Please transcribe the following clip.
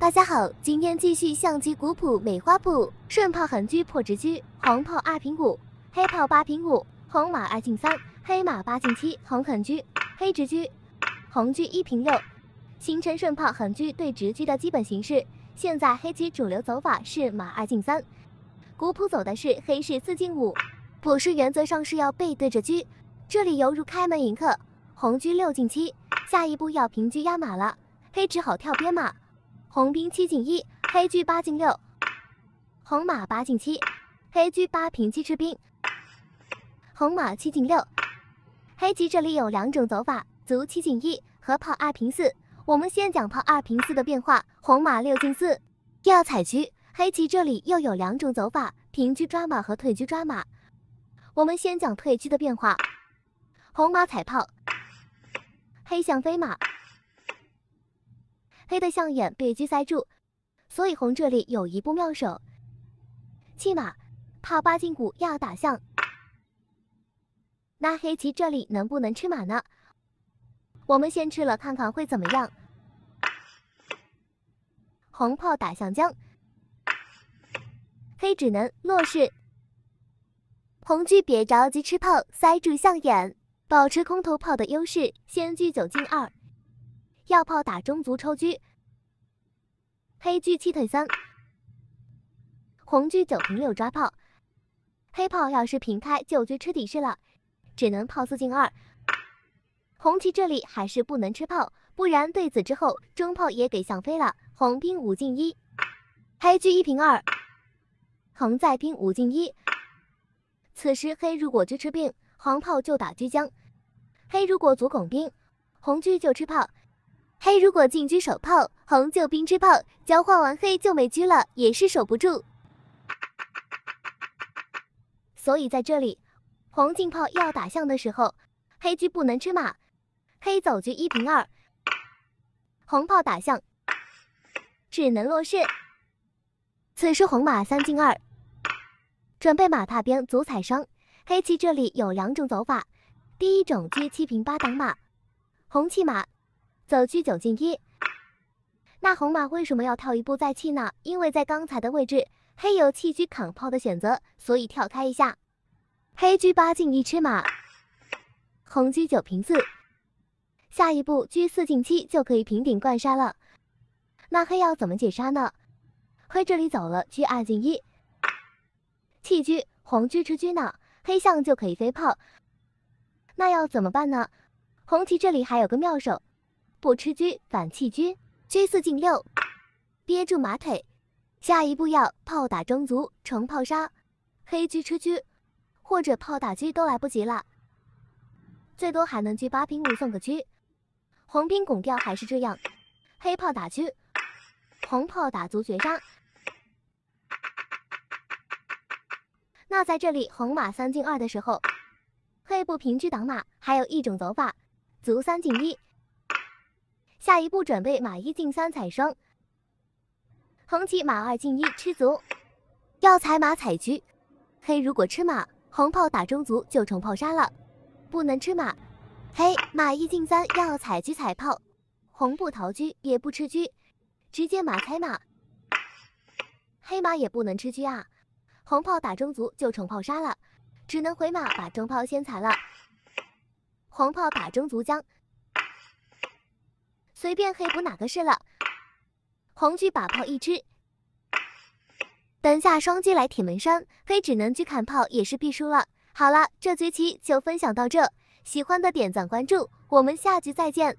大家好，今天继续象棋古谱美花谱，顺炮横车破直车，红炮二平五，黑炮八平五，红马二进三，黑马八进七，红横车，黑直车，红车一平六，形成顺炮横车对直车的基本形式。现在黑棋主流走法是马二进三，古谱走的是黑士四进五，谱式原则上是要背对着车，这里犹如开门迎客。红车六进七，下一步要平车压马了，黑只好跳边马。红兵七进一，黑车八进六，红马八进七，黑车八平七吃兵，红马七进六，黑棋这里有两种走法：卒七进一和炮二平四。我们先讲炮二平四的变化，红马六进四，要踩车。黑棋这里又有两种走法：平车抓马和退车抓马。我们先讲退车的变化，红马踩炮，黑象飞马。黑的象眼被车塞住，所以红这里有一步妙手，弃马，怕八进五要打象。那黑棋这里能不能吃马呢？我们先吃了看看会怎么样。红炮打象将，黑只能落士。红车别着急吃炮，塞住象眼，保持空头炮的优势，先车九进二。要炮打中卒抽车，黑车七退三，红车九平六抓炮，黑炮要是平开就车吃底士了，只能炮四进二。红棋这里还是不能吃炮，不然对子之后中炮也给想飞了。红兵五进一，黑车一平二，红再兵五进一。此时黑如果车吃兵，黄炮就打车将；黑如果卒拱兵，红车就吃炮。黑如果进车守炮，红就兵之炮交换完，黑就没车了，也是守不住。所以在这里，红进炮要打象的时候，黑车不能吃马，黑走车一平二，红炮打象，只能落士。此时红马三进二，准备马踏边卒踩双。黑棋这里有两种走法，第一种车七平八挡马，红弃马。走车九进一，那红马为什么要跳一步再弃呢？因为在刚才的位置，黑有弃车扛炮的选择，所以跳开一下。黑车八进一吃马，红车九平四。下一步车四进七就可以平顶冠杀了。那黑要怎么解杀呢？黑这里走了车二进一，弃车，红车吃车呢？黑象就可以飞炮。那要怎么办呢？红旗这里还有个妙手。不吃车反弃车，车四进六，憋住马腿，下一步要炮打中卒，成炮杀。黑车吃车，或者炮打车都来不及了，最多还能车八平五送个车。红兵拱掉还是这样，黑炮打车，红炮打卒绝杀。那在这里红马三进二的时候，黑不平车挡马，还有一种走法，卒三进一。下一步准备马一进三踩双，红棋马二进一吃卒，要踩马踩车。黑如果吃马，红炮打中卒就成炮杀了，不能吃马。黑马一进三要踩车踩炮，红不逃车也不吃车，直接马踩马。黑马也不能吃车啊，红炮打中卒就成炮杀了，只能回马把中炮先踩了。红炮打中卒将。随便黑补哪个是了，红局把炮一支，等下双击来铁门山，黑只能去砍炮也是必输了。好了，这局棋就分享到这，喜欢的点赞关注，我们下局再见。